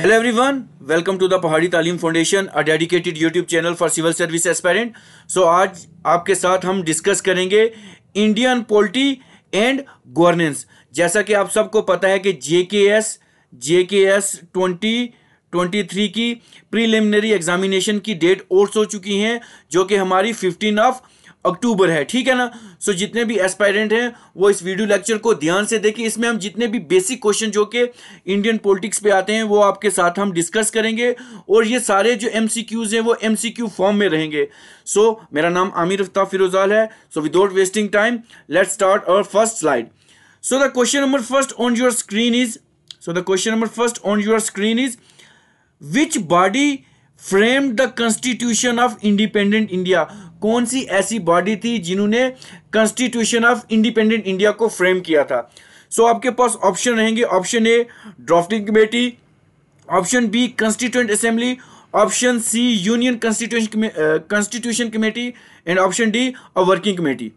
Hello everyone welcome to the Pahadi Taleem foundation a dedicated YouTube channel for civil service aspirant so आज आपके साथ हम discuss करेंगे Indian polity and governance जैसा कि आप सबको पता है कि जेकेएस जेकेएस 2023 की प्रीलिमिनरी एग्जामिनेशन की डेट और सो चुकी हैं जो कि हमारी फिफ्टीन ऑफ अक्टूबर है ठीक है ना सो so, जितने भी एस्पायरेंट हैं वो इस वीडियो लेक्चर को ध्यान से देखें इसमें हम जितने भी बेसिक क्वेश्चन जो कि इंडियन पॉलिटिक्स पे आते हैं वो आपके साथ हम डिस्कस करेंगे और ये सारे जो एम हैं वो एम फॉर्म में रहेंगे सो so, मेरा नाम आमिर अफ्ताब फिरोजाल है so without wasting time let start our first slide so the question number first on your screen is so the question number first on your screen is which body frame the constitution of independent India कौन सी ऐसी body थी जिन्होंने constitution of independent India को frame किया था so so, आपके पास ऑप्शन रहेंगे option A drafting committee option B constituent assembly option C union constitution constitution committee and option D a working committee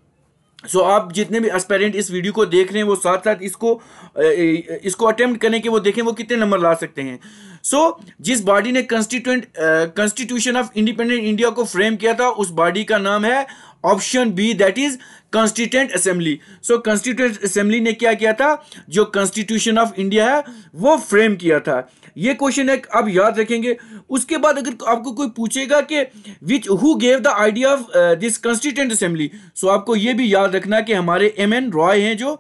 so so, आप जितने भी एस्पेरेंट इस वीडियो को देख रहे हैं वो साथ साथ इसको इसको अटेम्प्ट करने के वो देखें वो कितने नंबर ला सकते हैं सो so, जिस बॉडी ने constituent constitution of independent India को फ्रेम किया था उस बॉडी का नाम है option B that is constituent assembly so constituent assembly ने क्या किया था जो कॉन्स्टिट्यूशन ऑफ इंडिया है वो फ्रेम किया था ये क्वेश्चन है अब याद रखेंगे उसके बाद अगर आपको कोई पूछेगा कि which who gave the idea of this constituent assembly so आपको ये भी याद रखना कि हमारे एम एन रॉय हैं जो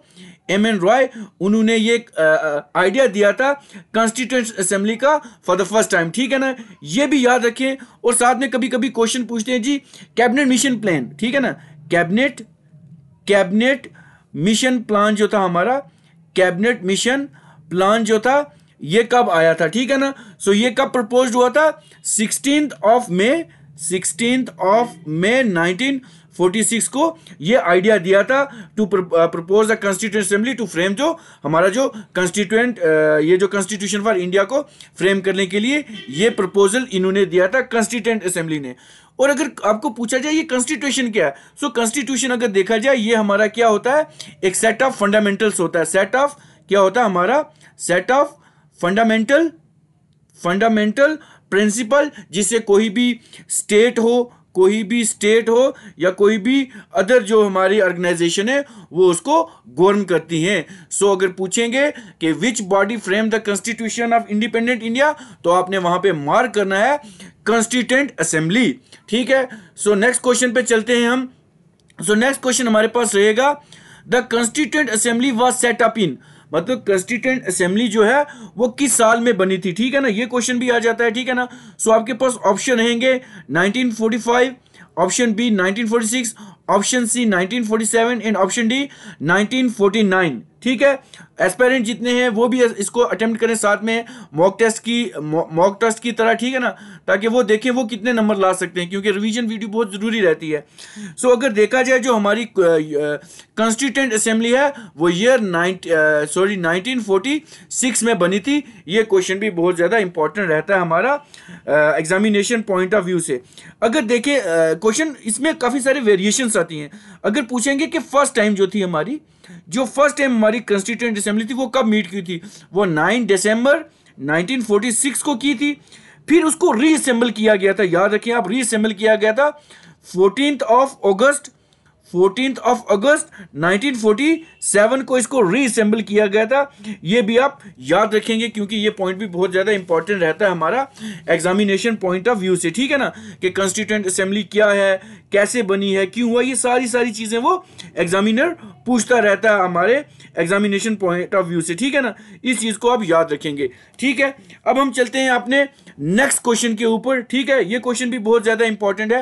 एम एन रॉय उन्होंने ये आइडिया दिया था कॉन्स्टिट्यूंट असेंबली का फॉर द फर्स्ट टाइम ठीक है ना ये भी याद रखें और साथ में कभी कभी क्वेश्चन पूछते हैं जी कैबिनेट मिशन प्लान ठीक है ना कैबिनेट कैबिनेट मिशन प्लान जो था हमारा कैबिनेट मिशन प्लान जो था ये कब आया था ठीक है ना सो so, ये कब प्रपोज हुआ था sixteen of May sixteen of May nineteen 46 को ये आइडिया दिया था to propose the constituent assembly to frame जो हमारा जो कॉन्स्टिट्यूएंट uh, ये जो कॉन्स्टिट्यूशन फॉर इंडिया को फ्रेम करने के लिए ये प्रपोजल इन्होंने दिया था कॉन्स्टिट्यूंट असेंबली ने और अगर आपको पूछा जाए ये कॉन्स्टिट्यूशन क्या है सो so, कॉन्स्टिट्यूशन अगर देखा जाए ये हमारा क्या होता है एक सेट ऑफ फंडामेंटल्स होता है सेट ऑफ क्या होता है हमारा set of fundamental fundamental principle जिसे कोई भी स्टेट हो कोई भी स्टेट हो या कोई भी अदर जो हमारी ऑर्गेनाइजेशन है वो उसको गवर्न करती हैं सो so, अगर पूछेंगे कि which body frame the constitution of independent India तो आपने वहां पे मार्क करना है कॉन्स्टिट्यूंट असेंबली ठीक है सो नेक्स्ट क्वेश्चन पे चलते हैं हम सो नेक्स्ट क्वेश्चन हमारे पास रहेगा the constituent assembly was set up in मतलब कंस्टिट्यूंट असेंबली जो है वो किस साल में बनी थी ठीक है ना ये क्वेश्चन भी आ जाता है ठीक है ना सो आपके पास ऑप्शन रहेंगे 1945 option B 1946 option C 1947 and option D 1949 ठीक है एस्पेरेंट जितने हैं वो भी इसको अटेम्प्ट करें साथ में मॉक टेस्ट की मॉक टेस्ट की तरह ठीक है ना ताकि वो देखें वो कितने नंबर ला सकते हैं क्योंकि रिवीजन वीडियो बहुत ज़रूरी रहती है सो so, अगर देखा जाए जो हमारी कंस्टिट्यूंट असेंबली है वो ईयर सॉरी नाइनटीन में बनी थी ये क्वेश्चन भी बहुत ज़्यादा इंपॉर्टेंट रहता है हमारा एग्जामिनेशन पॉइंट ऑफ व्यू से अगर देखें क्वेश्चन इसमें काफ़ी सारे वेरिएशन आती हैं अगर पूछेंगे कि फर्स्ट टाइम जो थी हमारी जो फर्स्ट टाइम हमारी कंस्टिट्यूंट असेंबली थी वो कब मीट की थी वो नाइन दिसंबर 1946 को की थी फिर उसको रीअसेंबल किया गया था याद रखिए आप रीअसेंबल किया गया था fourteen of August fourteen of August 1947 को इसको रीअसेंबल किया गया था ये भी आप याद रखेंगे क्योंकि ये पॉइंट भी बहुत ज़्यादा इंपॉर्टेंट रहता है हमारा एग्जामिनेशन पॉइंट ऑफ व्यू से ठीक है ना कि कॉन्स्टिट्यूंट असेंबली क्या है कैसे बनी है क्यों हुआ ये सारी सारी चीज़ें वो एग्जामिनर पूछता रहता है हमारे एग्जामिनेशन पॉइंट ऑफ व्यू से ठीक है ना इस चीज़ को आप याद रखेंगे ठीक है अब हम चलते हैं अपने नेक्स्ट क्वेश्चन के ऊपर ठीक है ये क्वेश्चन भी बहुत ज़्यादा इंपॉर्टेंट है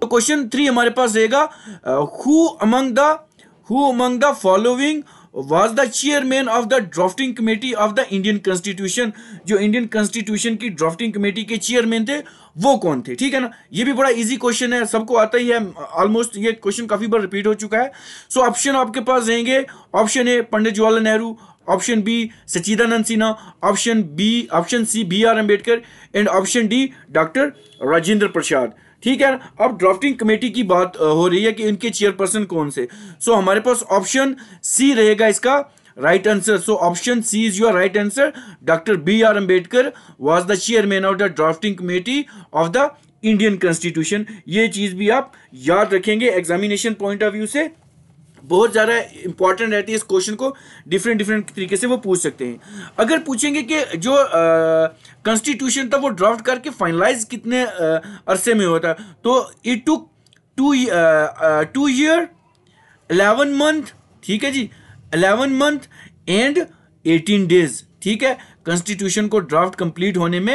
तो क्वेश्चन थ्री हमारे पास रहेगा who among the who among the following was the chairman of the drafting committee of the Indian constitution जो इंडियन कॉन्स्टिट्यूशन की ड्राफ्टिंग कमेटी के चेयरमैन थे वो कौन थे ठीक है ना ये भी बड़ा इजी क्वेश्चन है सबको आता ही है ऑलमोस्ट ये क्वेश्चन काफी बार रिपीट हो चुका है सो so, ऑप्शन आपके पास रहेंगे option A Pandit Jawaharlal Nehru option B Sachidanand Sinha option B option C B R Ambedkar and option D doctor Rajendra Prasad ठीक है अब ड्राफ्टिंग कमेटी की बात हो रही है कि इनके चेयरपर्सन कौन से सो so, हमारे पास ऑप्शन सी रहेगा इसका right answer so option C is your right answer doctor B R Ambedkar was the chairman of the drafting committee of the Indian constitution ये चीज़ भी आप याद रखेंगे एग्जामिनेशन पॉइंट ऑफ व्यू से बहुत ज़्यादा इंपॉर्टेंट रहती है इस क्वेश्चन को डिफरेंट डिफरेंट तरीके से वो पूछ सकते हैं अगर पूछेंगे कि जो कॉन्स्टिट्यूशन था वो ड्राफ्ट करके फाइनलाइज कितने आ, अरसे में होता तो it took two two year eleven month ठीक है जी eleven month and eighteen days ठीक है कॉन्स्टिट्यूशन को ड्राफ्ट कंप्लीट होने में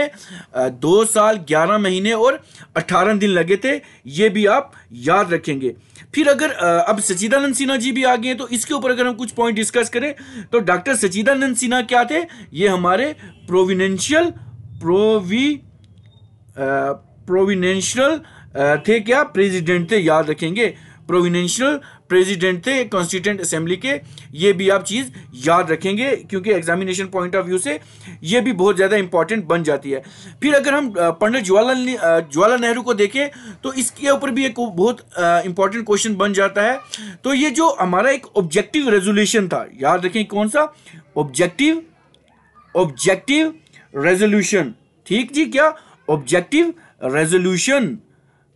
दो साल ग्यारह महीने और अट्ठारह दिन लगे थे ये भी आप याद रखेंगे फिर अगर अब सचिदानंद सिन्हा जी भी आ गए तो इसके ऊपर अगर हम कुछ पॉइंट डिस्कस करें तो डॉक्टर सचिदानंद सिन्हा क्या थे ये हमारे प्रोविनेंशियल प्रोवी प्रोविनेंशियल थे क्या प्रेसिडेंट थे याद रखेंगे प्रोविनेंशियल प्रेसिडेंट थे कॉन्स्टिट्यूंट असेंबली के ये भी आप चीज़ याद रखेंगे क्योंकि एग्जामिनेशन पॉइंट ऑफ व्यू से ये भी बहुत ज़्यादा इंपॉर्टेंट बन जाती है फिर अगर हम पंडित जवाहरलाल जवाहरलाल नेहरू को देखें तो इसके ऊपर भी एक बहुत इंपॉर्टेंट क्वेश्चन बन जाता है तो ये जो हमारा एक ऑब्जेक्टिव रेजोल्यूशन था याद रखें कौन सा ऑब्जेक्टिव ऑब्जेक्टिव रेजोल्यूशन ठीक जी क्या ऑब्जेक्टिव रेजोल्यूशन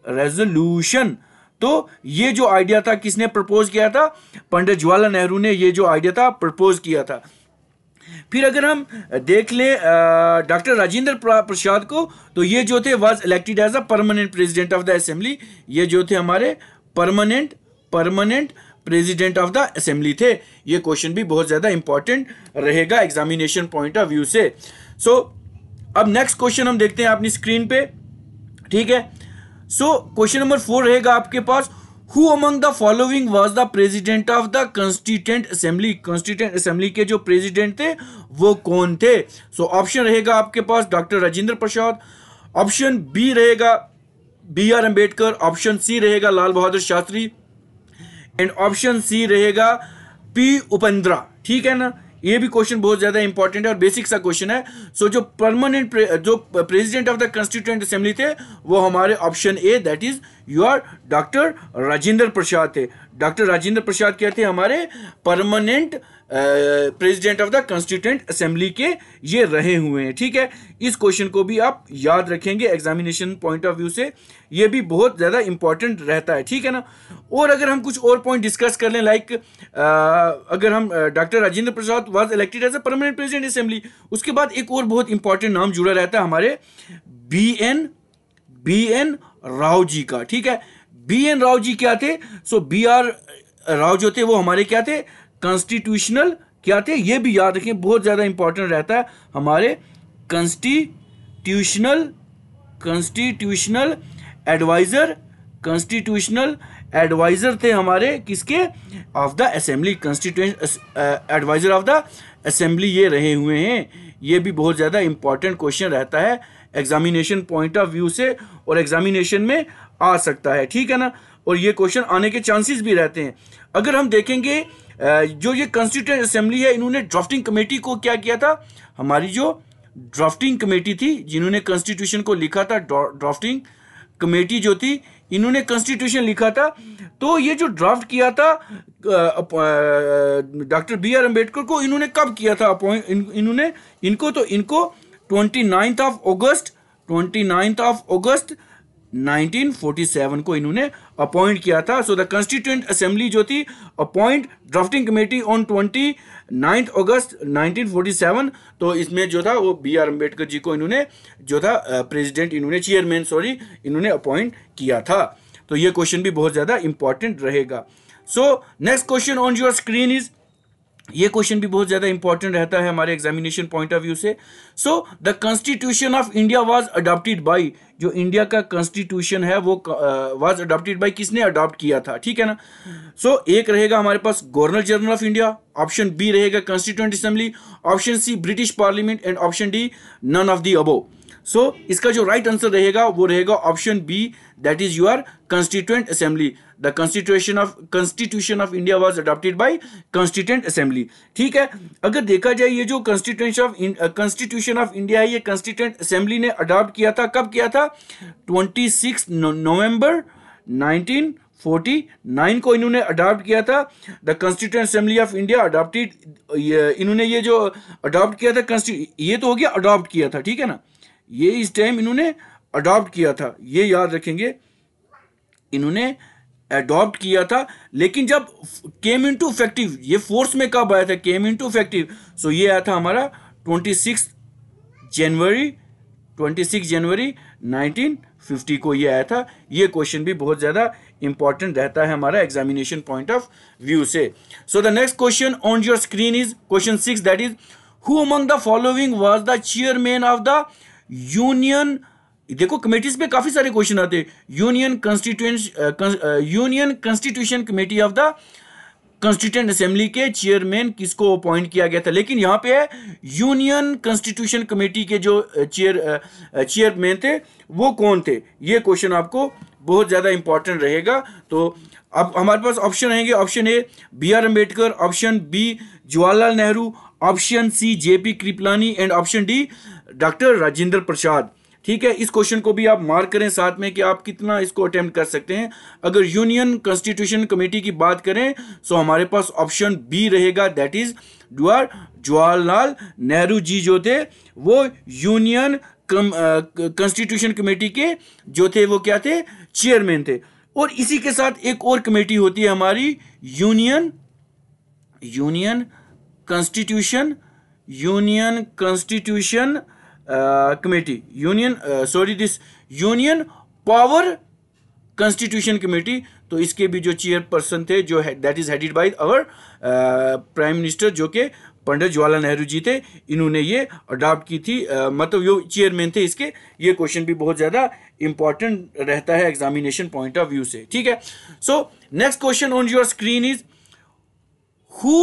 रेजोल्यूशन तो ये जो आइडिया था किसने प्रपोज किया था पंडित जवाहरलाल नेहरू ने ये जो आइडिया था प्रपोज किया था फिर अगर हम देख लें डॉक्टर राजेंद्र प्रसाद को तो ये जो थे was elected as a permanent president of the assembly ये जो थे हमारे permanent permanent president of the assembly थे ये क्वेश्चन भी बहुत ज़्यादा इंपॉर्टेंट रहेगा एग्जामिनेशन पॉइंट ऑफ व्यू से सो so, अब नेक्स्ट क्वेश्चन हम देखते हैं अपनी स्क्रीन पे ठीक है सो क्वेश्चन नंबर फोर रहेगा आपके पास who among the following was the president of the constituent assembly constituent assembly के जो प्रेजिडेंट थे वो कौन थे सो so, ऑप्शन रहेगा आपके पास doctor Rajendra Prasad option B रहेगा B R Ambedkar option C रहेगा Lal Bahadur Shastri and option C रहेगा पी उपेंद्रा ठीक है ना ये भी क्वेश्चन बहुत ज्यादा इंपॉर्टेंट है और बेसिक सा क्वेश्चन है सो so, जो परमानेंट जो president of the constituent assembly थे वो हमारे option A that is your doctor Rajendra Prasad थे डॉक्टर राजेंद्र प्रसाद क्या थे हमारे permanent president of the constituent assembly के ये रहे हुए हैं ठीक है इस क्वेश्चन को भी आप याद रखेंगे एग्जामिनेशन पॉइंट ऑफ व्यू से ये भी बहुत ज़्यादा इंपॉर्टेंट रहता है ठीक है ना और अगर हम कुछ और पॉइंट डिस्कस कर लें लाइक अगर हम doctor Rajendra Prasad was elected as a permanent president assembly उसके बाद एक और बहुत इंपॉर्टेंट नाम जुड़ा रहता है हमारे B N B N Rau ji का ठीक है बी एन राव जी क्या थे सो बी आर राव जो थे वो हमारे क्या थे कॉन्स्टिट्यूशनल क्या थे ये भी याद रखें बहुत ज़्यादा इंपॉर्टेंट रहता है हमारे constitutional constitutional adviser constitutional adviser थे हमारे किसके of the assembly constitution adviser of the assembly ये रहे हुए हैं ये भी बहुत ज़्यादा इंपॉर्टेंट क्वेश्चन रहता है एग्जामिनेशन पॉइंट ऑफ व्यू से और एग्जामिनेशन में आ सकता है ठीक है ना और ये क्वेश्चन आने के चांसेस भी रहते हैं अगर हम देखेंगे जो ये कॉन्स्टिट्यूंट असेंबली है इन्होंने ड्राफ्टिंग कमेटी को क्या किया था हमारी जो ड्राफ्टिंग कमेटी थी जिन्होंने कॉन्स्टिट्यूशन को लिखा था ड्राफ्टिंग कमेटी जो थी इन्होंने कॉन्स्टिट्यूशन लिखा था तो ये जो ड्राफ्ट किया था डॉक्टर बी आर अम्बेडकर को इन्होंने कब किया था अपॉइंट इन, इन्होंने इनको तो इनको twenty ninth of August twenty ninth of August 1947 को इन्होंने अपॉइंट किया था सो द कंस्टिट्यूंट असेंबली जो थी appoint drafting committee on twenty ninth August 1947 तो इसमें जो था वो बी आर अम्बेडकर जी को इन्होंने जो था प्रेसिडेंट इन्होंने चेयरमैन सॉरी इन्होंने अपॉइंट किया था तो ये क्वेश्चन भी बहुत ज़्यादा इंपॉर्टेंट रहेगा so next question on your screen is ये क्वेश्चन भी बहुत ज्यादा इंपॉर्टेंट रहता है हमारे एग्जामिनेशन पॉइंट ऑफ व्यू से so the constitution of India was adopted by जो इंडिया का कॉन्स्टिट्यूशन है वो वाज अडॉप्टेड बाय किसने अडॉप्ट किया था ठीक है ना सो so, एक रहेगा हमारे पास governor general of India option B रहेगा constituent assembly option C British parliament and option D none of the above so so, इसका जो राइट आंसर रहेगा वो रहेगा option B that is your constituent assembly the constitution of constitution of India was adopted by constituent assembly ठीक है अगर देखा जाए ये जो constitution of constitution of India है ये कंस्टिट्यूंट असेंबली ने अडॉप्ट किया था कब किया था ट्वेंटी सिक्स नवम्बर नाइनटीन 49 को इन्होंने अडॉप्ट किया था the constituent assembly of India adopted इन्होंने ये जो अडॉप्ट किया था ये तो हो गया अडॉप्ट किया था ठीक है ना ये इस टाइम इन्होंने अडॉप्ट किया था ये याद रखेंगे इन्होंने एडॉप्ट किया था लेकिन जब केम इन टू इफेक्टिव ये फोर्स में कब आया था केम इन टू इफेक्टिव सो ये आया था हमारा twenty six January twenty six January nineteen fifty को ये आया था ये क्वेश्चन भी बहुत ज़्यादा इंपॉर्टेंट रहता है हमारा एग्जामिनेशन पॉइंट ऑफ व्यू से so the next question on your screen is question six that is who among the following was the chairman of the union देखो कमेटीज पे काफी सारे क्वेश्चन आते union constituent union constitution committee of the constituent assembly के chairman किसको appoint किया गया था लेकिन यहाँ पे है यूनियन कंस्टिट्यूशन कमेटी के जो चेयर चेयरमैन थे वो कौन थे ये क्वेश्चन आपको बहुत ज़्यादा इंपॉर्टेंट रहेगा तो अब हमारे पास ऑप्शन रहेंगे option A B R Ambedkar option B Jawaharlal Nehru option C J P Kripalani and option D doctor Rajendra Prasad ठीक है इस क्वेश्चन को भी आप मार्क करें साथ में कि आप कितना इसको अटेम्प्ट कर सकते हैं अगर यूनियन कॉन्स्टिट्यूशन कमेटी की बात करें तो हमारे पास ऑप्शन बी रहेगा दैट इज डूआर जवाहरलाल नेहरू जी जो थे वो यूनियन कॉन्स्टिट्यूशन कमेटी के जो थे वो क्या थे चेयरमैन थे और इसी के साथ एक और कमेटी होती है हमारी union union constitution union constitution committee union sorry this union power constitution committee तो इसके भी जो चेयरपर्सन थे जो that is headed by our prime minister जो के पंडित जवाहरलाल नेहरू जी थे इन्होंने ये अडॉप्ट की थी आ, मतलब जो चेयरमैन थे इसके ये क्वेश्चन भी बहुत ज़्यादा इंपॉर्टेंट रहता है एग्जामिनेशन पॉइंट ऑफ व्यू से ठीक है so next question on your screen is who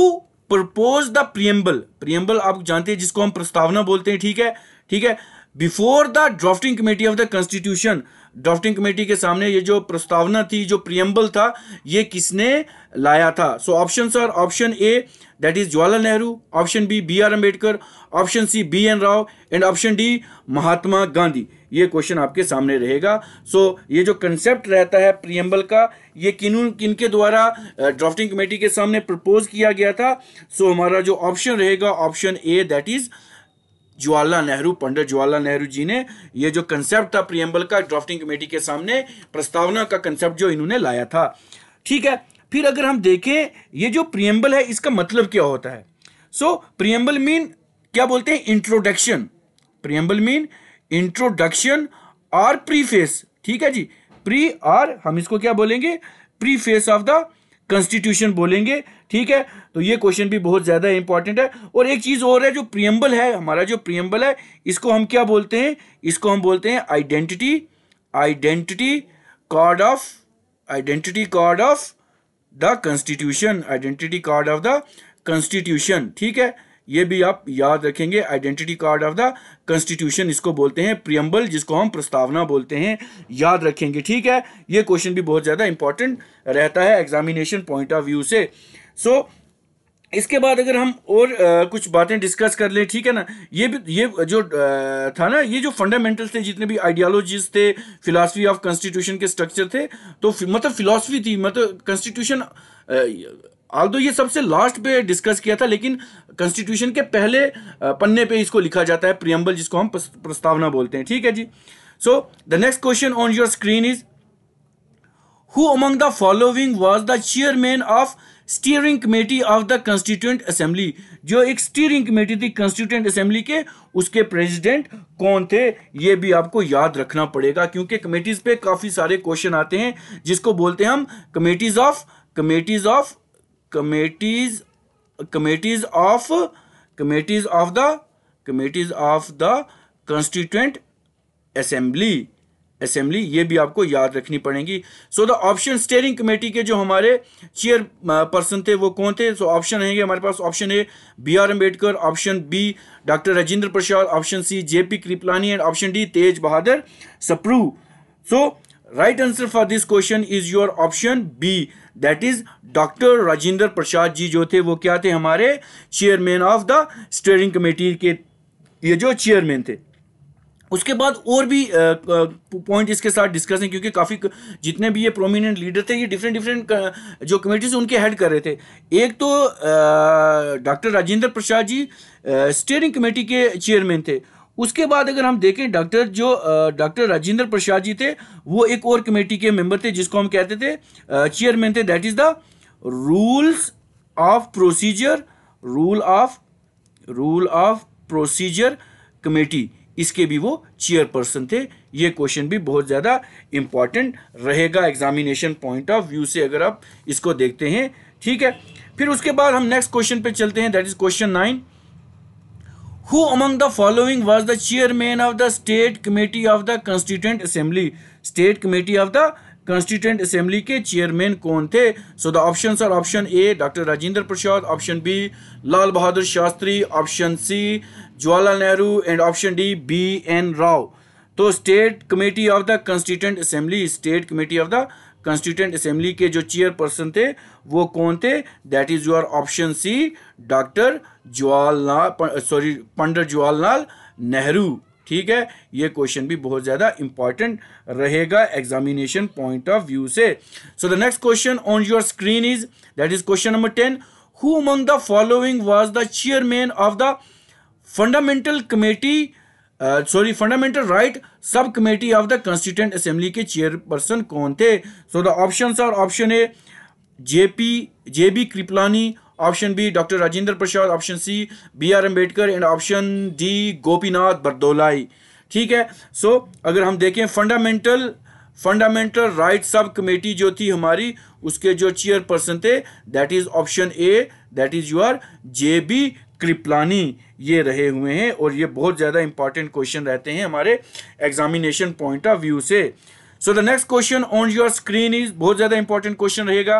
propose the preamble preamble आप जानते हैं जिसको हम प्रस्तावना बोलते हैं ठीक है ठीक है before the drafting committee of the constitution drafting committee के सामने ये जो प्रस्तावना थी जो प्रियम्बल था ये किसने लाया था so option are option A that is Jawaharlal Nehru option B B R Ambedkar option C B N Rau and option D Mahatma Gandhi ये क्वेश्चन आपके सामने रहेगा सो so, ये जो कंसेप्ट रहता है प्रियम्बल का ये किन किनके द्वारा ड्राफ्टिंग कमेटी के सामने प्रपोज किया गया था सो so, हमारा जो ऑप्शन रहेगा option A that is Jawaharlal Nehru Pandit Jawaharlal Nehru ji ने ये जो कंसेप्ट था प्रियम्बल का ड्राफ्टिंग कमेटी के सामने प्रस्तावना का कंसेप्ट जो इन्होंने लाया था ठीक है फिर अगर हम देखें ये जो प्रियम्बल है इसका मतलब क्या होता है सो प्रियम्बल मीन क्या बोलते हैं इंट्रोडक्शन प्रियम्बल मीन इंट्रोडक्शन और प्रीफेस ठीक है जी प्री और हम इसको क्या बोलेंगे प्रीफेस ऑफ द कॉन्स्टिट्यूशन बोलेंगे ठीक है तो ये क्वेश्चन भी बहुत ज़्यादा इंपॉर्टेंट है और एक चीज़ और है जो प्रियम्बल है हमारा जो प्रियम्बल है इसको हम क्या बोलते हैं इसको हम बोलते हैं identity identity card of identity card of the constitution identity card of the constitution ठीक है ये भी आप याद रखेंगे identity card of the constitution इसको बोलते हैं प्रियम्बल जिसको हम प्रस्तावना बोलते हैं याद रखेंगे ठीक है ये क्वेश्चन भी बहुत ज़्यादा इंपॉर्टेंट रहता है एग्जामिनेशन पॉइंट ऑफ व्यू से सो so, इसके बाद अगर हम और आ, कुछ बातें डिस्कस कर लें ठीक है ना ये भी ये जो आ, था ना ये जो फंडामेंटल्स थे जितने भी आइडियोलॉजीज थे फिलासफी ऑफ कॉन्स्टिट्यूशन के स्ट्रक्चर थे तो मतलब फिलासफी थी मतलब कॉन्स्टिट्यूशन आल दो ये सबसे लास्ट पे डिस्कस किया था लेकिन कॉन्स्टिट्यूशन के पहले पन्ने पे इसको लिखा जाता है प्रियम्बल जिसको हम प्रस्तावना बोलते हैं ठीक है जी so the next question on your screen is who among the following was the chairman of steering committee of the constituent assembly जो एक स्टीयरिंग कमेटी थी कंस्टिट्यूंट असेंबली के उसके प्रेसिडेंट कौन थे ये भी आपको याद रखना पड़ेगा क्योंकि कमेटीज पे काफ़ी सारे क्वेश्चन आते हैं जिसको बोलते हैं हम committees of committees of committees committees of committees of the committees of the constituent assembly assembly ये भी आपको याद रखनी पड़ेगी so the option steering committee के जो हमारे चेयर पर्सन uh, थे वो कौन थे सो so, ऑप्शन है हमारे पास option A B R Ambedkar option B doctor Rajendra Prasad option C J P Kripalani and option D Tej Bahadur Sapru so right answer for this question is your option B that is doctor Rajendra Prasad ji जो थे वो क्या थे हमारे chairman of the steering committee के ये जो chairman थे उसके बाद और भी पॉइंट इसके साथ डिस्कस हैं क्योंकि काफ़ी जितने भी ये प्रोमिनेंट लीडर थे ये डिफरेंट डिफरेंट जो कमेटीज उनके हेड कर रहे थे एक तो doctor Rajendra Prasad ji steering committee के चेयरमैन थे उसके बाद अगर हम देखें डॉक्टर जो डॉक्टर राजेंद्र प्रसाद जी थे वो एक और कमेटी के मेंबर थे जिसको हम कहते थे चेयरमैन थे that is the rules of procedure rule of rule of procedure committee इसके भी वो चेयर पर्सन थे ये क्वेश्चन भी बहुत ज़्यादा इम्पॉर्टेंट रहेगा एग्जामिनेशन पॉइंट ऑफ व्यू से अगर आप इसको देखते हैं ठीक है फिर उसके बाद हम नेक्स्ट क्वेश्चन पे चलते हैं that is question nine who among the following was the chairman of the state committee of the constituent assembly state committee of the constituent assembly के चेयरमैन कौन थे so the option are option A doctor Rajendra Prasad option B Lal Bahadur Shastri option C Jawaharlal Nehru and option D B N Rao तो state committee of the constituent assembly state committee of the constituent assembly के जो chairperson थे वो कौन थे that is your option C doctor Jawaharlal sorry Pandit Jawaharlal Nehru ठीक है ये क्वेश्चन भी बहुत ज़्यादा इंपॉर्टेंट रहेगा एग्जामिनेशन पॉइंट ऑफ व्यू से so the next question on your screen is that is question number ten who among the following was the chairman of the fundamental committee sorry fundamental right sub committee of the constituent assembly के chairperson कौन थे so the option are option A J P J B Kripalani option B doctor Rajendra Prasad option C B R Ambedkar and option D Gopinath Bardoloi ठीक है so so, अगर हम देखें fundamental fundamental right sub committee जो थी हमारी उसके जो चेयरपर्सन थे that is option A that is your J B Kripalani ये रहे हुए हैं और ये बहुत ज़्यादा इंपॉर्टेंट क्वेश्चन रहते हैं हमारे एग्जामिनेशन पॉइंट ऑफ व्यू से so the next question on your screen is बहुत ज़्यादा इंपॉर्टेंट क्वेश्चन रहेगा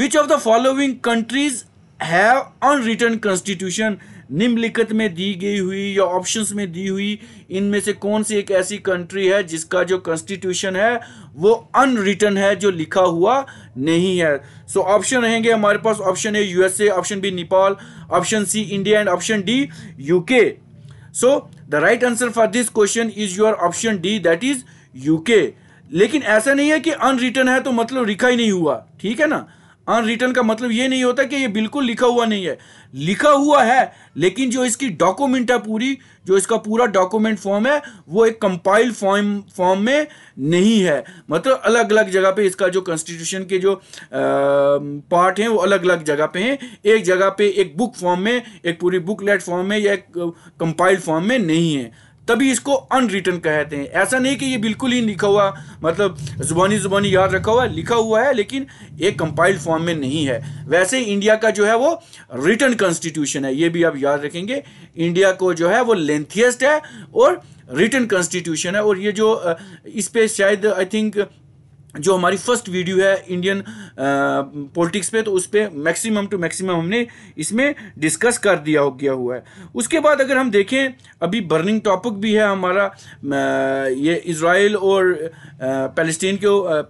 which of the following countries have unwritten constitution निम्नलिखित में दी गई हुई या ऑप्शंस में दी हुई इनमें से कौन सी एक ऐसी कंट्री है जिसका जो कॉन्स्टिट्यूशन है वो अनरिटर्न है जो लिखा हुआ नहीं है सो so, ऑप्शन रहेंगे हमारे पास option A USA option B Nepal option C India and option D UK so the right answer for this question is your option D that is UK लेकिन ऐसा नहीं है कि अनरिटर्न है तो मतलब लिखा ही नहीं हुआ ठीक है ना अनरिटर्न का मतलब ये नहीं होता कि ये बिल्कुल लिखा हुआ नहीं है लिखा हुआ है लेकिन जो इसकी डॉक्यूमेंट है पूरी जो इसका पूरा डॉक्यूमेंट फॉर्म है वो एक कंपाइल फॉर्म फॉर्म में नहीं है मतलब अलग अलग जगह पे इसका जो कॉन्स्टिट्यूशन के जो पार्ट हैं वो अलग अलग जगह पे हैं एक जगह पे एक बुक फॉर्म में एक पूरी बुकलेट फॉर्म में या एक कंपाइल फॉर्म में नहीं है तभी इसको अनरिटर्न कहते हैं ऐसा नहीं कि ये बिल्कुल ही लिखा हुआ मतलब जुबानी जुबानी याद रखा हुआ लिखा हुआ है लेकिन ये कंपाइल्ड फॉर्म में नहीं है वैसे इंडिया का जो है वो रिटर्न कॉन्स्टिट्यूशन है ये भी आप याद रखेंगे इंडिया को जो है वो लेंथियस्ट है और रिटर्न कॉन्स्टिट्यूशन है और ये जो इस पर शायद आई थिंक जो हमारी फर्स्ट वीडियो है इंडियन पॉलिटिक्स uh, पे तो उस पर मैक्सिमम टू मैक्सिमम हमने इसमें डिस्कस कर दिया हो गया हुआ है उसके बाद अगर हम देखें अभी बर्निंग टॉपिक भी है हमारा आ, uh, ये इसराइल और पैलेस्टीन uh, के आ,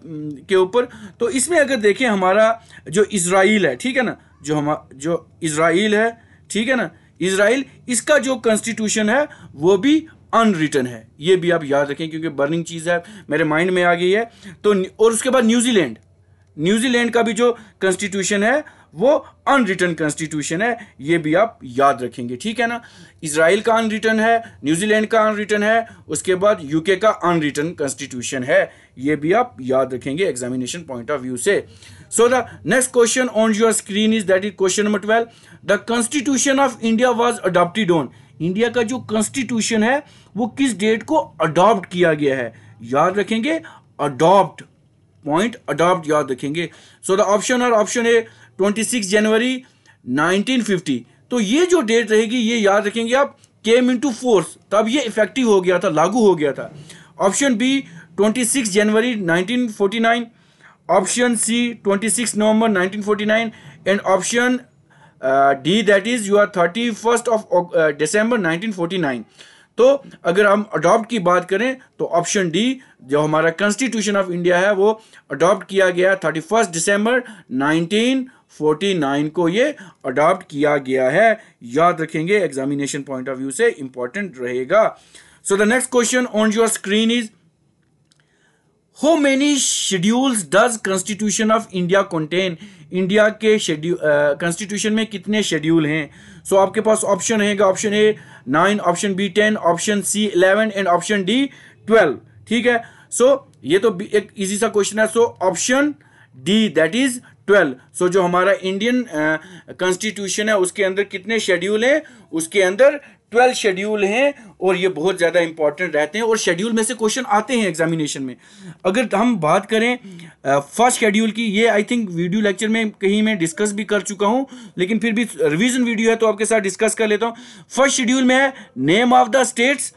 के ऊपर तो इसमें अगर देखें हमारा जो इसराइल है ठीक है ना जो हम जो इसराइल है ठीक है ना इसराइल इसका जो कॉन्स्टिट्यूशन है वो भी अनरिटर्न है ये भी आप याद रखें क्योंकि बर्निंग चीज़ है मेरे माइंड में आ गई है तो और उसके बाद न्यूजीलैंड न्यूजीलैंड का भी जो कॉन्स्टिट्यूशन है वो अनरिटर्न कॉन्स्टिट्यूशन है ये भी आप याद रखेंगे ठीक है ना इसराइल का अनरिटर्न है न्यूजीलैंड का अनरिटर्न है उसके बाद यूके का अनरिटर्न कॉन्स्टिट्यूशन है ये भी आप याद रखेंगे एग्जामिनेशन पॉइंट ऑफ व्यू से so the next question on your screen is that is question number twelve the constitution of India was adopted on India का जो कॉन्स्टिट्यूशन है वो किस डेट को अडॉप्ट किया गया है याद रखेंगे अडॉप्ट पॉइंट अडॉप्ट याद रखेंगे so the option are option A 26 जनवरी 1950 तो ये जो डेट रहेगी ये याद रखेंगे आप केम इन टू फोर्स तब ये इफेक्टिव हो गया था लागू हो गया था ऑप्शन बी 26 जनवरी 1949 ऑप्शन सी 26 नवंबर 1949 and option D that is your thirty first of December nineteen forty nine तो अगर हम अडॉप्ट की बात करें तो ऑप्शन डी जो हमारा कॉन्स्टिट्यूशन ऑफ इंडिया है वो अडॉप्ट किया गया थर्टी फर्स्ट दिसंबर नाइनटीन फोर्टी नाइन को ये अडॉप्ट किया गया है याद रखेंगे एग्जामिनेशन पॉइंट ऑफ व्यू से इंपॉर्टेंट रहेगा so the next question on your screen is how many schedules does constitution of India contain India के शेड्यू कॉन्स्टिट्यूशन में कितने शेड्यूल हैं सो so, आपके पास ऑप्शन रहेगा option A nine option B ten option C eleven and option D twelve ठीक है so so, ये तो एक इजी सा क्वेश्चन है so option D that is twelve so जो हमारा इंडियन कॉन्स्टिट्यूशन है उसके अंदर कितने शेड्यूल हैं उसके अंदर ट्वेल्व शेड्यूल हैं और ये बहुत ज़्यादा इंपॉर्टेंट रहते हैं और शेड्यूल में से क्वेश्चन आते हैं एग्जामिनेशन में अगर हम बात करें फर्स्ट शेड्यूल की ये आई थिंक वीडियो लेक्चर में कहीं मैं डिस्कस भी कर चुका हूँ लेकिन फिर भी रिविजन वीडियो है तो आपके साथ डिस्कस कर लेता हूँ फर्स्ट शेड्यूल में है name of the states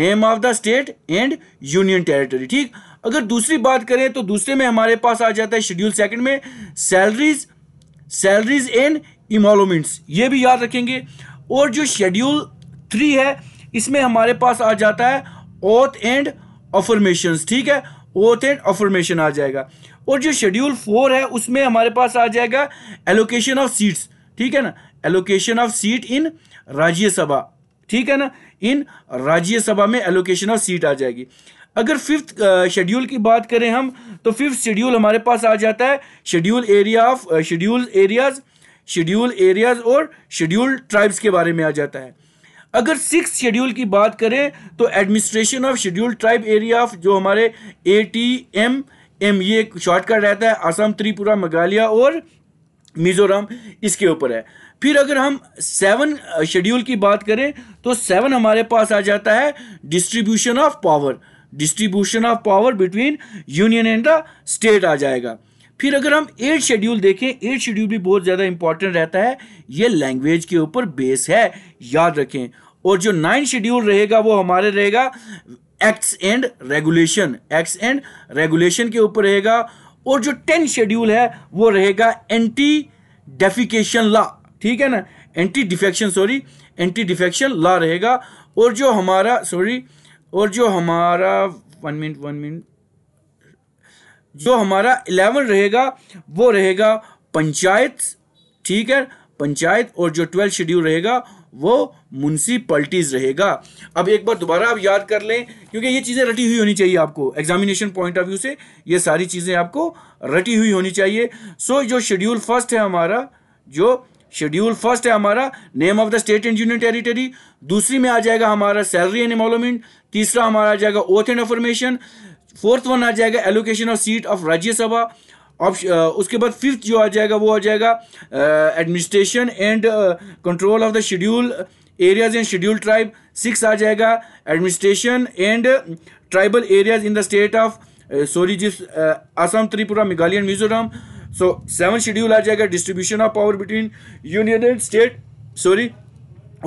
name of the state and union territory ठीक अगर दूसरी बात करें तो दूसरे में हमारे पास आ जाता है शेड्यूल सेकंड में सैलरीज सैलरीज एंड इमोलोमेंट्स ये भी याद रखेंगे और जो शेड्यूल थ्री है इसमें हमारे पास आ जाता है ओथ एंड अफॉर्मेशन ठीक है ओथ एंड अफॉर्मेशन आ जाएगा और जो शेड्यूल फोर है उसमें हमारे पास आ जाएगा एलोकेशन ऑफ सीट्स ठीक है ना allocation of seat in Rajya Sabha ठीक है ना इन राज्यसभा में एलोकेशन ऑफ सीट आ जाएगी अगर फिफ्थ शेड्यूल की बात करें हम तो फिफ्थ शेड्यूल हमारे पास आ जाता है schedule area of schedule areas schedule areas और शेड्यूल ट्राइब्स के बारे में आ जाता है अगर सिक्स शेड्यूल की बात करें तो administration of schedule tribe area of जो हमारे ए टी एम एम ये एक शॉर्टकट रहता है असम त्रिपुरा मेघालय और मिजोरम इसके ऊपर है फिर अगर हम सेवन शेड्यूल की बात करें तो सेवन हमारे पास आ जाता है distribution of power distribution of power between union and the state आ जाएगा फिर अगर हम एट शेड्यूल देखें एट शेड्यूल भी बहुत ज़्यादा इंपॉर्टेंट रहता है ये लैंग्वेज के ऊपर बेस है याद रखें और जो नाइन शेड्यूल रहेगा वो हमारे रहेगा acts and regulation acts and regulation के ऊपर रहेगा और जो टेन शेड्यूल है वो रहेगा एंटी डेफिकेशन लॉ ठीक है ना anti defection sorry anti defection law रहेगा और जो हमारा सॉरी और जो हमारा वन मिनट वन मिनट जो हमारा इलेवन रहेगा वो रहेगा पंचायत ठीक है पंचायत और जो ट्वेल्थ शेड्यूल रहेगा वो म्यूनसिपल्टीज रहेगा अब एक बार दोबारा आप याद कर लें क्योंकि ये चीज़ें रटी हुई होनी चाहिए आपको एग्जामिनेशन पॉइंट ऑफ व्यू से ये सारी चीज़ें आपको रटी हुई होनी चाहिए सो so, जो शेड्यूल फर्स्ट है हमारा जो शेड्यूल फर्स्ट है हमारा name of the state and union territory दूसरी में आ जाएगा हमारा सैलरी एंड एमोलोमेंट तीसरा हमारा आ जाएगा oath and affirmation fourth one आ जाएगा allocation of seat of Rajya Sabha उसके बाद फिफ्थ जो आ जाएगा वो आ जाएगा administration and control of the schedule areas and schedule tribe six आ जाएगा administration and tribal areas in the state of sorry जिस Assam Tripura Meghalaya and Mizoram so seven schedule आ जाएगा distribution of power between union and state sorry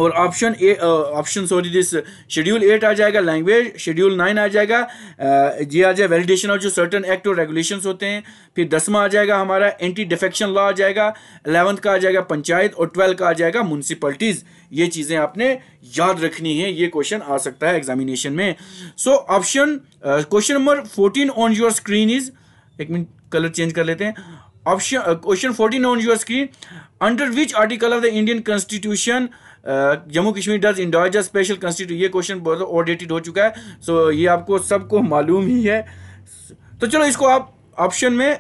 और option A option sorry this schedule eight आ जाएगा language schedule nine आ जाएगा uh, ये आ जाएगा वैलिडेशन ऑफ जो सर्टन एक्ट और रेगुलेशन होते हैं फिर दसवा आ जाएगा हमारा एंटी डिफेक्शन लॉ आ जाएगा अलेवंथ का आ जाएगा पंचायत और ट्वेल्थ का आ जाएगा म्यूनसिपलिटीज़ ये चीज़ें आपने याद रखनी है ये क्वेश्चन आ सकता है एग्जामिनेशन में so option question number fourteen on your screen is एक मिनट कलर चेंज कर लेते हैं option question fourteen on your screen under which article of the Indian constitution Jammu Kashmir does enjoys special constitute ये क्वेश्चन बहुत ऑडेटेड हो चुका है सो ये आपको सबको मालूम ही है तो चलो इसको आप ऑप्शन में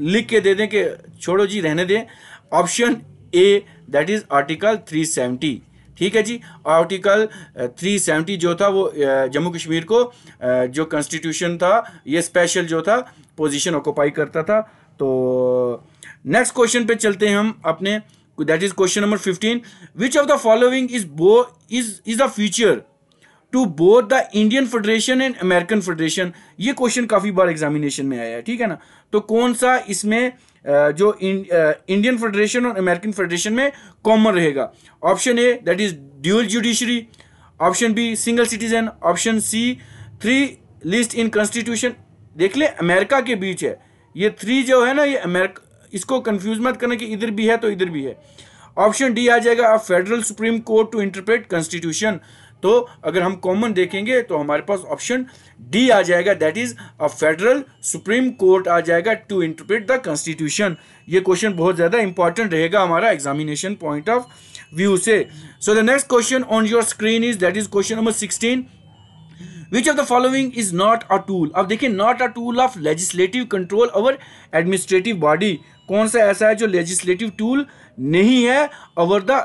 लिख के दे दें कि छोड़ो जी रहने दें option A that is article 370 ठीक है जी आर्टिकल 370 जो था वो जम्मू कश्मीर को जो कॉन्स्टिट्यूशन था ये स्पेशल जो था पोजीशन ऑक्यूपाई करता था तो नेक्स्ट क्वेश्चन पे चलते हैं हम अपने that is question number 15 which of the following is bo is is a feature to both the Indian federation and American federation ये क्वेश्चन काफ़ी बार एग्जामिनेशन में आया है ठीक है ना तो कौन सा इसमें जो इंडियन फेडरेशन और अमेरिकन फेडरेशन में कॉमन रहेगा option A that is dual judiciary option B single citizen option C three list in constitution देख ले अमेरिका के बीच है ये थ्री जो है ना ये अमेरिका इसको कंफ्यूज मत करना कि इधर भी है तो इधर भी है ऑप्शन डी आ जाएगा अब federal supreme court to interpret constitution तो अगर हम कॉमन देखेंगे तो हमारे पास ऑप्शन डी आ जाएगा that is a federal supreme court आ जाएगा टू इंटरप्रेट द कॉन्स्टिट्यूशन ये क्वेश्चन बहुत ज़्यादा इंपॉर्टेंट रहेगा हमारा एग्जामिनेशन पॉइंट ऑफ व्यू से so the next question on your screen is that is question number sixteen Which of the following is not a tool? अब देखिए not a tool of legislative control over administrative body. कौन सा ऐसा है जो legislative tool नहीं है over the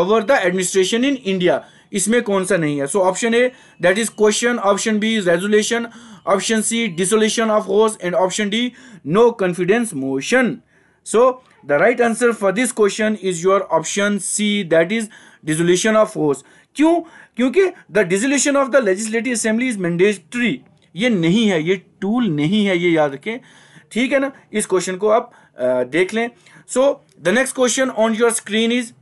over the administration in India इसमें कौन सा नहीं है so option A that is question option B resolution option C dissolution of house and option D no confidence motion so the right answer for this question is your option C that is dissolution of house क्यों क्योंकि the dissolution of the legislative assembly is mandatory ये नहीं है ये tool नहीं है ये याद रखें ठीक है ना इस क्वेश्चन को आप देख लें so the next question on your screen is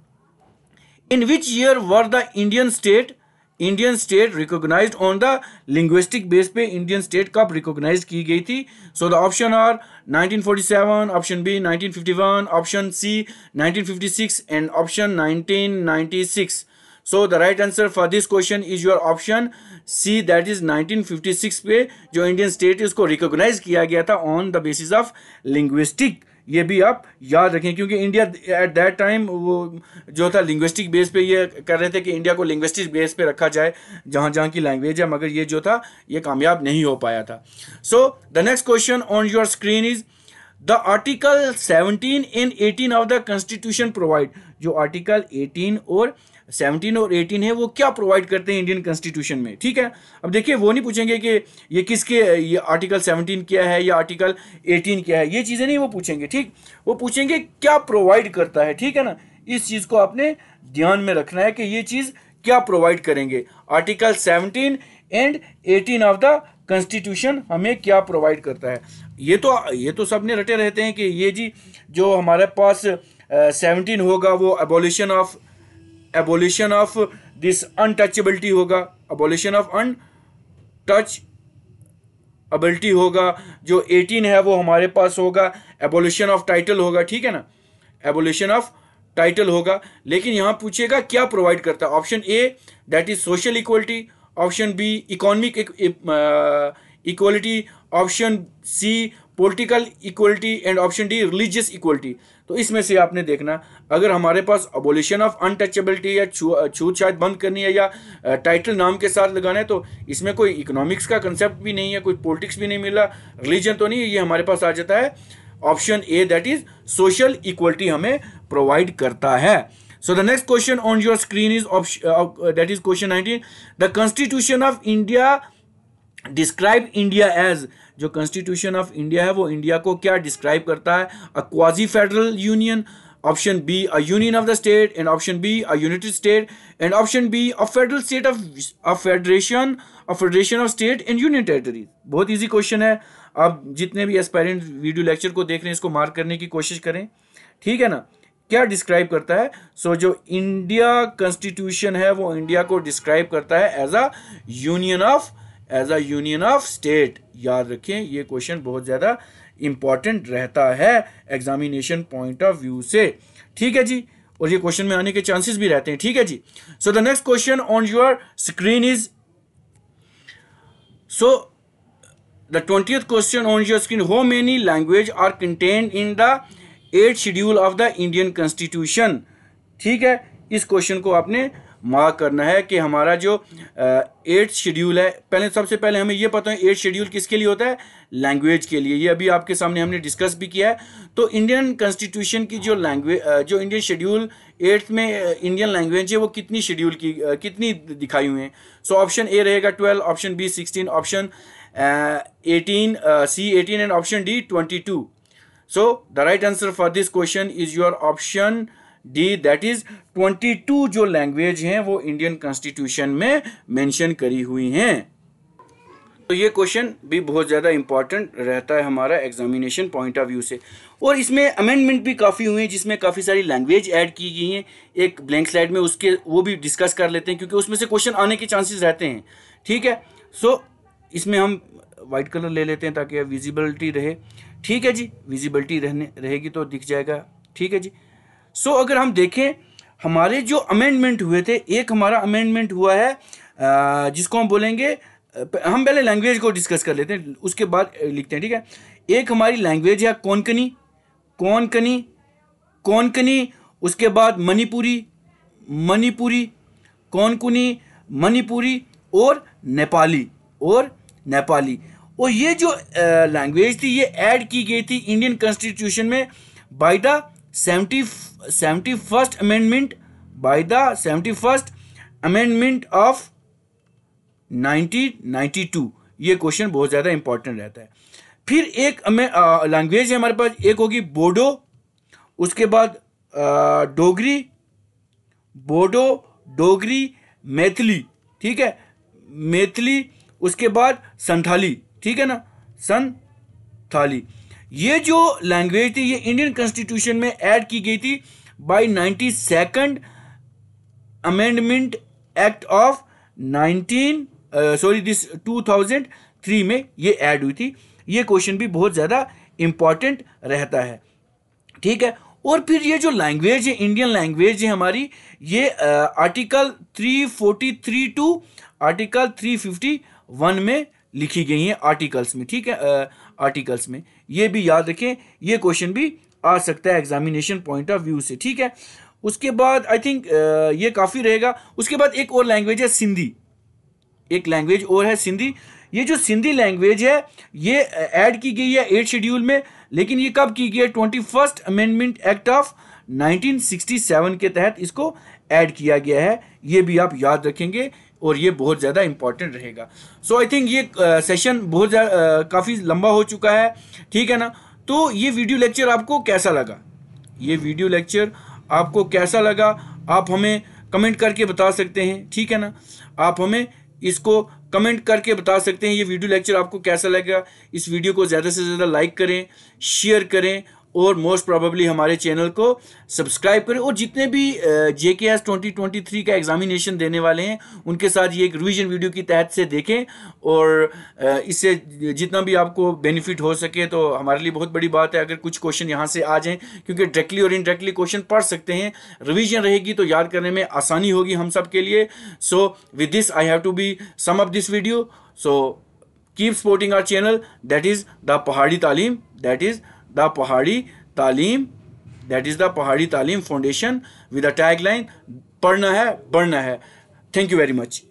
in which year were the Indian state Indian state recognized on the linguistic base पे इंडियन स्टेट कब रिकॉग्नाइज की गई थी so the option are 1947 option B 1951 option C 1956 and option 1996 so the right answer for this question is your option C that is 1956 पे जो Indian state इसको recognise किया गया था on the basis of linguistic ये भी आप याद रखें क्योंकि इंडिया एट दैट टाइम वो जो था लिंग्विस्टिक बेस पे ये कर रहे थे कि इंडिया को लिंग्विस्टिक बेस पे रखा जाए जहाँ जहाँ की लैंग्वेज है मगर ये जो था ये कामयाब नहीं हो पाया था so the next question on your screen is the article seventeen and eighteen of the constitution provide जो आर्टिकल एटीन और सेवनटीन और एटीन है वो क्या प्रोवाइड करते हैं इंडियन कॉन्स्टिट्यूशन में ठीक है अब देखिए वो नहीं पूछेंगे कि ये किसके ये आर्टिकल सेवनटीन क्या है या आर्टिकल एटीन क्या है ये चीज़ें नहीं वो पूछेंगे ठीक वो पूछेंगे क्या प्रोवाइड करता है ठीक है ना इस चीज़ को आपने ध्यान में रखना है कि ये चीज़ क्या प्रोवाइड करेंगे article seventeen and eighteen of the constitution हमें क्या प्रोवाइड करता है ये तो ये तो सब ने रटे रहते हैं कि ये जी जो हमारे पास सेवनटीन होगा वो abolition of abolition of this untouchability होगा abolition of untouchability होगा जो एटीन है वो हमारे पास होगा एबोल्यूशन ऑफ टाइटल होगा ठीक है ना एबोल्यूशन ऑफ टाइटल होगा लेकिन यहाँ पूछेगा क्या प्रोवाइड करता है option A that is social equality option B economic equality option C political equality and option D religious equality तो इसमें से आपने देखना अगर हमारे पास अबोलिशन ऑफ अनटचेबिलिटी या छूतछात बंद करनी है या टाइटल नाम के साथ लगाना है तो इसमें कोई इकोनॉमिक्स का कंसेप्ट भी नहीं है कोई पॉलिटिक्स भी नहीं मिला रिलीजन तो नहीं ये हमारे पास आ जाता है option A that is social equality हमें प्रोवाइड करता है so the next question on your screen is option that is question nineteen the 19 of India describe India as जो कॉन्स्टिट्यूशन ऑफ इंडिया है वो इंडिया को क्या डिस्क्राइब करता है a quasi federal union option B a union of the state and option B a united state and option B a federal state of a federation a federation of state and union territories बहुत easy question है आप जितने भी aspirant video lecture को देख रहे हैं इसको मार्क करने की कोशिश करें ठीक है ना क्या डिस्क्राइब करता है सो so, जो इंडिया कॉन्स्टिट्यूशन है वो इंडिया को डिस्क्राइब करता है as a union of as a union of state याद रखें ये क्वेश्चन बहुत ज़्यादा इम्पॉर्टेंट रहता है एग्जामिनेशन पॉइंट ऑफ व्यू से ठीक है जी और ये क्वेश्चन में आने के चांसेस भी रहते हैं ठीक है जी so the next question on your screen is so the twenty question on your screen how many language are contain in the eight schedule of the Indian constitution ठीक है इस क्वेश्चन को आपने मार्क करना है कि हमारा जो एट्थ शेड्यूल है पहले सबसे पहले हमें ये पता है एट्थ शेड्यूल किसके लिए होता है लैंग्वेज के लिए ये अभी आपके सामने हमने डिस्कस भी किया है तो इंडियन कॉन्स्टिट्यूशन की जो लैंग्वेज जो इंडियन शेड्यूल एट्थ में इंडियन लैंग्वेज है वो कितनी शेड्यूल की कितनी दिखाई हुई हैं सो ऑप्शन ए रहेगा twelve option B sixteen option eighteen C eighteen and option D twenty two so the right answer for this question is your option D that is 22 जो लैंग्वेज हैं वो इंडियन कॉन्स्टिट्यूशन में mention करी हुई हैं तो ये क्वेश्चन भी बहुत ज़्यादा इंपॉर्टेंट रहता है हमारा एग्जामिनेशन पॉइंट ऑफ व्यू से और इसमें अमेंडमेंट भी काफ़ी हुए हैं जिसमें काफ़ी सारी लैंग्वेज ऐड की गई हैं एक ब्लैंक स्लाइड में उसके वो भी डिस्कस कर लेते हैं क्योंकि उसमें से क्वेश्चन आने के चांसेस रहते हैं ठीक है सो so, इसमें हम वाइट कलर ले लेते हैं ताकि विजिबिलिटी रहे ठीक है जी विजिबिलिटी रहने रहेगी तो दिख जाएगा ठीक है जी सो अगर हम देखें हमारे जो अमेंडमेंट हुए थे एक हमारा अमेंडमेंट हुआ है जिसको हम बोलेंगे हम पहले लैंग्वेज को डिस्कस कर लेते हैं उसके बाद लिखते हैं ठीक है एक हमारी लैंग्वेज है कौनकनी कौनकनी कौनकनी उसके बाद मणिपुरी मणिपुरी कौनकुनी मणिपुरी और नेपाली और नेपाली और ये जो लैंग्वेज थी ये ऐड की गई थी इंडियन कॉन्स्टिट्यूशन में by the seventy seventy first amendment by the seventy first amendment of nineteen ये क्वेश्चन बहुत ज़्यादा इंपॉर्टेंट रहता है फिर एक लैंग्वेज है हमारे पास एक होगी बोडो उसके बाद डोगरी बोडो डोगरी मैथिली ठीक है मैथिली उसके बाद संथाली ठीक है ना संथाली ये जो लैंग्वेज थी ये इंडियन कॉन्स्टिट्यूशन में ऐड की गई थी by ninety second amendment act of nineteen sorry this two thousand three में ये ऐड हुई थी ये क्वेश्चन भी बहुत ज़्यादा इम्पॉर्टेंट रहता है ठीक है और फिर ये जो लैंग्वेज है इंडियन लैंग्वेज है हमारी ये article three forty three to article three fifty one में लिखी गई है आर्टिकल्स में ठीक है आर्टिकल्स uh, में ये भी याद रखें ये क्वेश्चन भी आ सकता है एग्जामिनेशन पॉइंट ऑफ व्यू से ठीक है उसके बाद आई थिंक ये काफ़ी रहेगा उसके बाद एक और लैंग्वेज है सिंधी एक लैंग्वेज और है सिंधी ये जो सिंधी लैंग्वेज है ये ऐड की गई है एट शेड्यूल में लेकिन ये कब की गई है twenty first amendment act of 1967 के तहत इसको ऐड किया गया है ये भी आप याद रखेंगे और ये बहुत ज़्यादा इंपॉर्टेंट रहेगा सो आई थिंक ये सेशन uh, बहुत काफ़ी लंबा हो चुका है ठीक है ना तो ये वीडियो लेक्चर आपको कैसा लगा ये वीडियो लेक्चर आपको कैसा लगा आप हमें कमेंट करके बता सकते हैं ठीक है ना आप हमें इसको कमेंट करके बता सकते हैं ये वीडियो लेक्चर आपको कैसा लगा इस वीडियो को ज़्यादा से ज़्यादा लाइक करें शेयर करें और मोस्ट प्रोबेबली हमारे चैनल को सब्सक्राइब करें और जितने भी J K S twenty twenty three का एग्जामिनेशन देने वाले हैं उनके साथ ये एक रिविजन वीडियो की तहत से देखें और इससे जितना भी आपको बेनिफिट हो सके तो हमारे लिए बहुत बड़ी बात है अगर कुछ क्वेश्चन यहाँ से आ जाएँ क्योंकि डायरेक्टली और इनडायरेक्टली क्वेश्चन पढ़ सकते हैं रिविजन रहेगी तो याद करने में आसानी होगी हम सब के लिए so with this I have to be sum up this video so keep supporting our channel that is the Pahadi Taleem that is the Pahadi Taleem that is the Pahadi Taleem foundation with a tag line पढ़ना है बढ़ना है थैंक यू वेरी मच